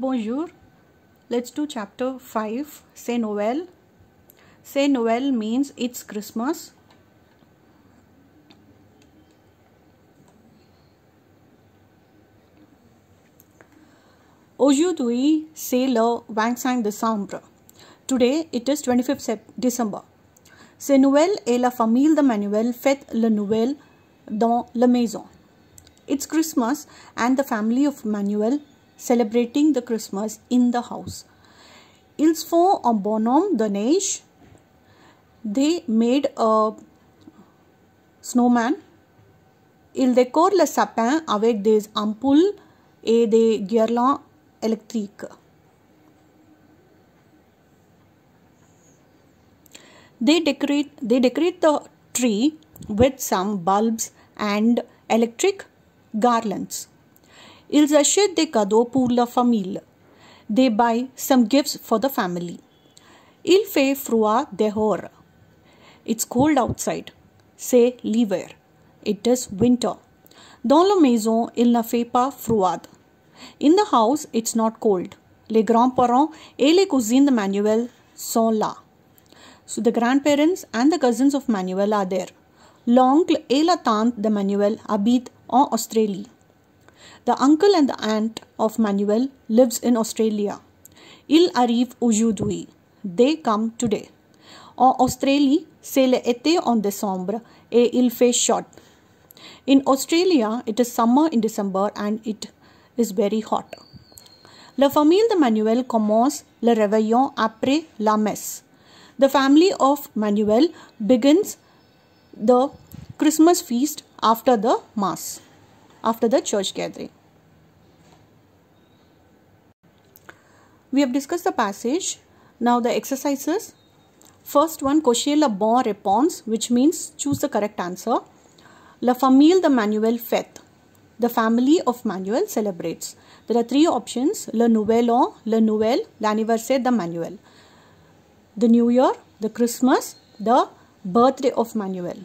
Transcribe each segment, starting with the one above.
Bonjour. Let's do chapter 5. Saint Noel. Saint Noel means it's Christmas. Aujourd'hui, c'est le 25 décembre. Today, it is is twenty-fifth December. C'est Noël et la famille de Manuel fête le Noël dans la maison. It's Christmas and the family of Manuel celebrating the Christmas in the house. Ils font un bonhomme de neige. They made a snowman. Ils décorent le sapin avec des ampoules et des guirlandes électriques. They decorate, they decorate the tree with some bulbs and electric garlands. Il des cadeaux pour la famille. They buy some gifts for the family. Il fait froid dehors. It's cold outside. C'est l'hiver. It is winter. Dans la maison, il ne fait pas froid. In the house, it's not cold. Les grands-parents et les cousins de Manuel sont là. So the grandparents and the cousins of Manuel are there. L'oncle et la tante de Manuel habitent en Australie. The uncle and the aunt of Manuel lives in Australia. Il arrive aujourd'hui. They come today. En Australie, c'est l'été en décembre et il fait chaud. In Australia, it is summer in December and it is very hot. La famille de Manuel commence le réveillon après la messe. The family of Manuel begins the Christmas feast after the Mass after the church gathering. We have discussed the passage. Now the exercises. First one, cocher la bonne réponse, which means choose the correct answer. La famille de Manuel fête. The family of Manuel celebrates. There are three options, le nouvel an, le nouvel, l'anniversaire de Manuel. The new year, the Christmas, the birthday of Manuel.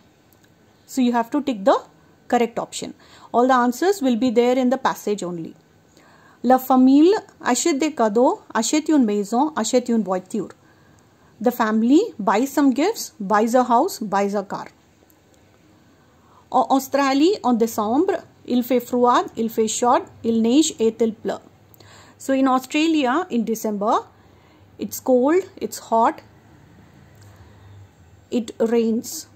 So you have to take the correct option. All the answers will be there in the passage only. La famille achète des cadeaux, achète une maison, achète une voiture. The family buys some gifts, buys a house, buys a car. En Australie, en décembre, il fait froid, il fait chaud, il neige et il pleut. So in Australia, in December, it's cold, it's hot, it rains.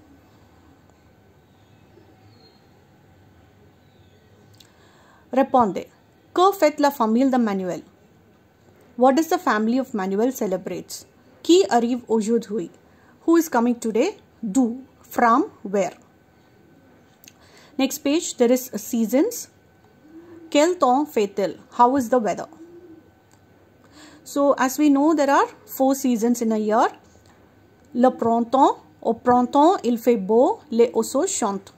Responde. ¿Qué fait la famille de Manuel? What does the family of Manuel celebrates? Qui arrive aujourd'hui? Who is coming today? Do. From where? Next page, there is seasons. Quel temps fait-il? How is the weather? So, as we know, there are four seasons in a year. Le printemps, au printemps, il fait beau, les oiseaux chantent.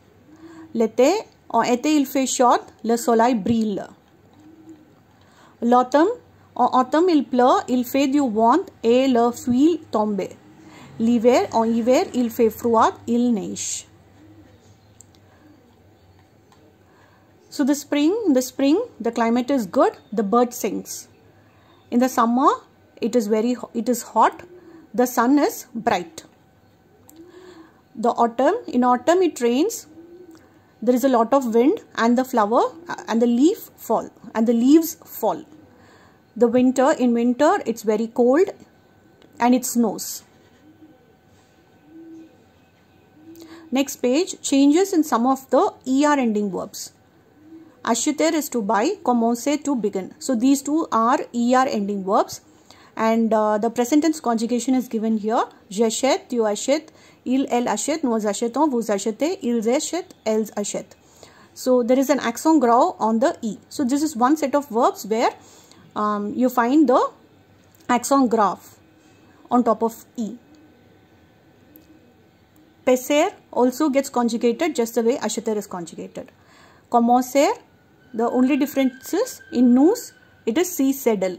L'été, en été il fait chaud, le soleil brille. L'automne, en automne il pleut, il fait du vent et le fil tombe. L'hiver, en hiver il fait froid, il neige. So the spring, the spring, the climate is good, the bird sings. In the summer, it is very, it is hot, the sun is bright. The autumn, in autumn it rains, there is a lot of wind and the flower uh, and the leaf fall and the leaves fall the winter in winter it's very cold and it snows next page changes in some of the er ending verbs ashiter is to buy komose to begin so these two are er ending verbs and uh, the present tense conjugation is given here jashet you ashet il el ashet nos asheton vous achetez ils achètent elles achètent so there is an axon grau on the e so this is one set of verbs where um, you find the axon graph on top of e peser also gets conjugated just the way asheter is conjugated commencer the only difference is in nous it is c sedel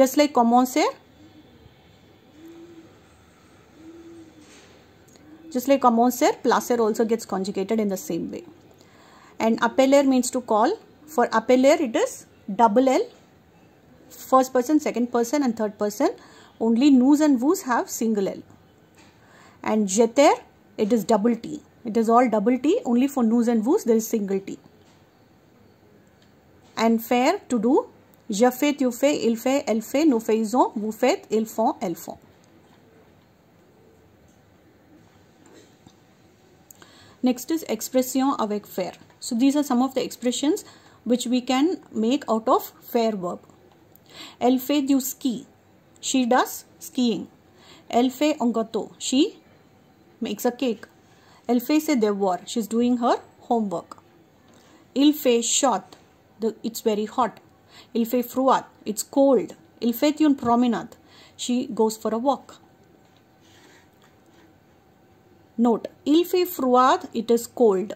just like commencer Just like amoser, placer also gets conjugated in the same way. And appeller means to call. For appeller, it is double L, first person, second person and third person. Only nous and vous have single L. And jeter, it is double T. It is all double T. Only for nous and vous, there is single T. And fair to do. Je fait, you fait, il fait, elle fait, nous faisons, vous faites, ils font, elles font. Next is expression avec faire. So these are some of the expressions which we can make out of faire verb. Elle fait du ski. She does skiing. Elle fait un gâteau. She makes a cake. Elle fait ses devoirs. She's doing her homework. Il fait chaud. it's very hot. Il fait froid. It's cold. Il fait une promenade. She goes for a walk. Note, il fait froid, it is cold.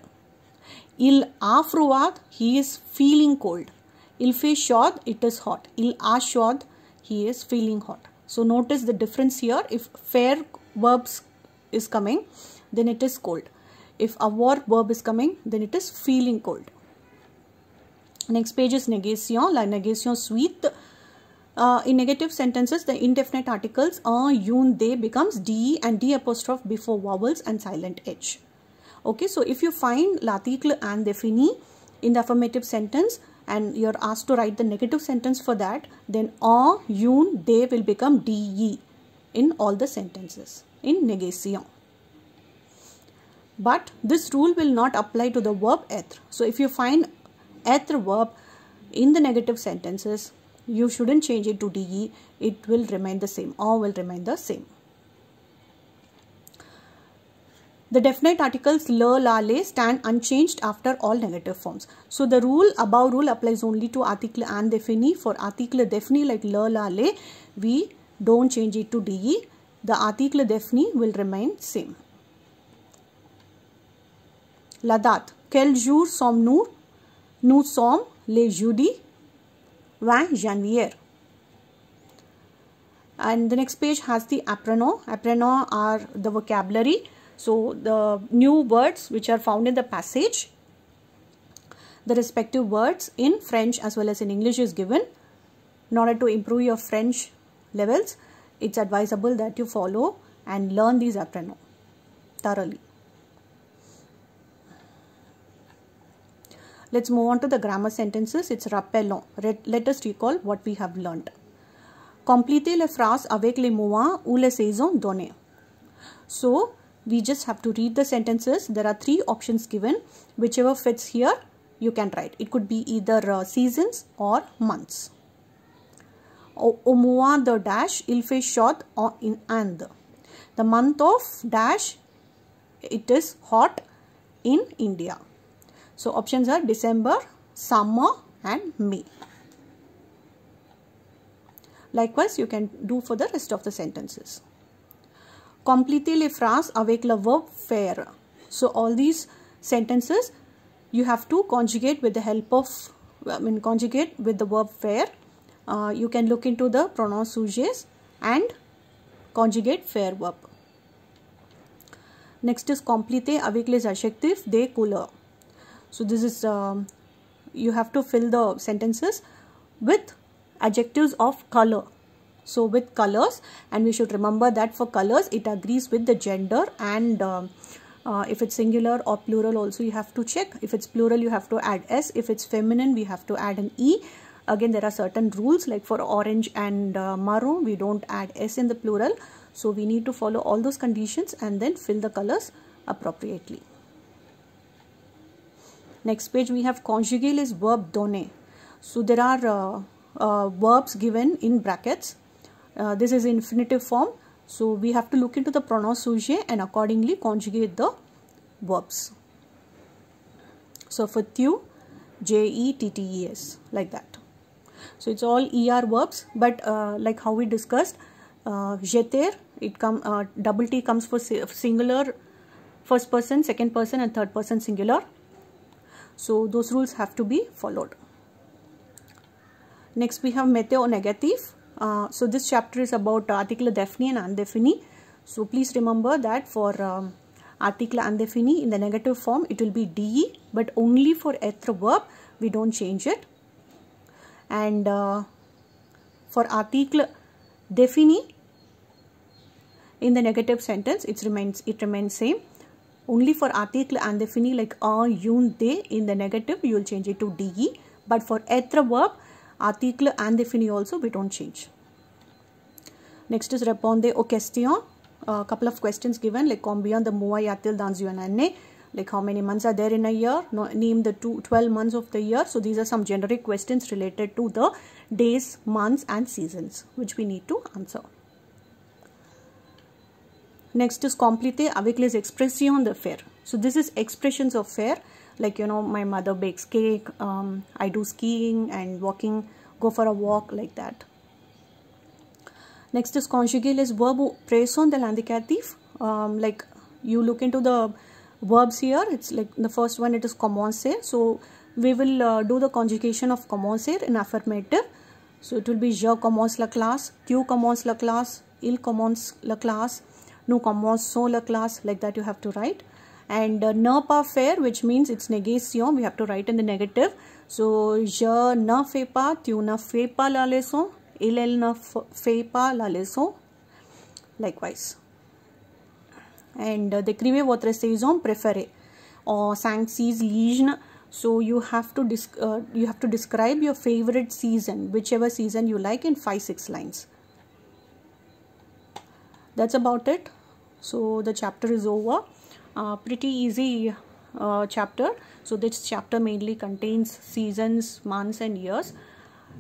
Il a froid, he is feeling cold. Il fait chaud, it is hot. Il a chaud, he is feeling hot. So notice the difference here. If fair verbs is coming, then it is cold. If avoir verb is coming, then it is feeling cold. Next page is negation. La negation suite uh, in negative sentences, the indefinite articles are yun, they becomes de and d apostrophe before vowels and silent h. Okay, so if you find latikl and fini in the affirmative sentence and you're asked to write the negative sentence for that, then a, yun, they will become de in all the sentences in negation. But this rule will not apply to the verb eth. So if you find eth verb in the negative sentences, you shouldn't change it to DE it will remain the same or will remain the same the definite articles le, la, le stand unchanged after all negative forms. So the rule above rule applies only to article and defini. For article defini like le, la, le, we don't change it to de. The article defini will remain same. Ladat. Quel jour sommes-nous? Nous sommes les jeudis. Van Janvier. And the next page has the apreno. Apreno are the vocabulary. So the new words which are found in the passage. The respective words in French as well as in English is given. In order to improve your French levels, it's advisable that you follow and learn these apreno thoroughly. Let's move on to the grammar sentences. It's rappelons. Let us recall what we have learned. Complétez les phrases avec les mots ou les saisons données. So, we just have to read the sentences. There are three options given. Whichever fits here, you can write. It could be either uh, seasons or months. Au, mois de dash, il fait chaud in Inde. The month of dash, it is hot in India. So options are December, summer and May. Likewise, you can do for the rest of the sentences. Complétez les phrases avec le verb faire. So all these sentences you have to conjugate with the help of, I mean conjugate with the verb faire. Uh, you can look into the pronoun sujets and conjugate faire verb. Next is complete avec les adjectifs des couleurs so this is um, you have to fill the sentences with adjectives of color so with colors and we should remember that for colors it agrees with the gender and um, uh, if it's singular or plural also you have to check if it's plural you have to add s if it's feminine we have to add an e again there are certain rules like for orange and uh, maroon we don't add s in the plural so we need to follow all those conditions and then fill the colors appropriately Next page we have conjugal is verb donne. So there are uh, uh, verbs given in brackets. Uh, this is infinitive form. So we have to look into the pronoun suje and accordingly conjugate the verbs. So for thew, J-E-T-T-E-S like that. So it's all ER verbs but uh, like how we discussed, uh, jeter, it come, uh, double T comes for singular, first person, second person and third person singular. So those rules have to be followed. Next we have meteo-negative. Uh, so this chapter is about article Defini and andephne. So please remember that for um, article andephne in the negative form it will be de but only for eth verb we don't change it. And uh, for article Defini in the negative sentence it remains it remains same only for article and the fini like a yun they in the negative you will change it to de but for etra verb article and the fini also we don't change next is responde o question a uh, couple of questions given like combien the moai atil danzyuanane like how many months are there in a year no, name the two 12 months of the year so these are some generic questions related to the days months and seasons which we need to answer Next is complete. avec les expressions de faire. So this is expressions of faire. Like, you know, my mother bakes cake, um, I do skiing and walking, go for a walk like that. Next is conjuguer is verbes présents de l'indicatif. Um, like, you look into the verbs here. It's like the first one, it is commencer. So we will uh, do the conjugation of commencer in affirmative. So it will be je commence la classe, tu commence la classe, il commence la classe, no commas solar class like that you have to write and uh, ne pas which means it's negation we have to write in the negative so je ne fais pas tu ne fais pas la leçon il elle ne fait pas la leçon likewise and uh, décrivez votre saison préférée or sancties ligne so you have to uh, you have to describe your favorite season whichever season you like in 5 6 lines that's about it so the chapter is over uh, pretty easy uh, chapter so this chapter mainly contains seasons months and years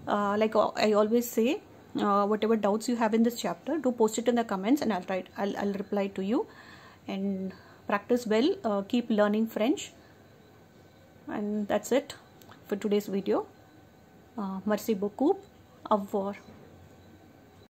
uh, like uh, i always say uh, whatever doubts you have in this chapter do post it in the comments and i'll try i'll, I'll reply to you and practice well uh, keep learning french and that's it for today's video merci beaucoup au revoir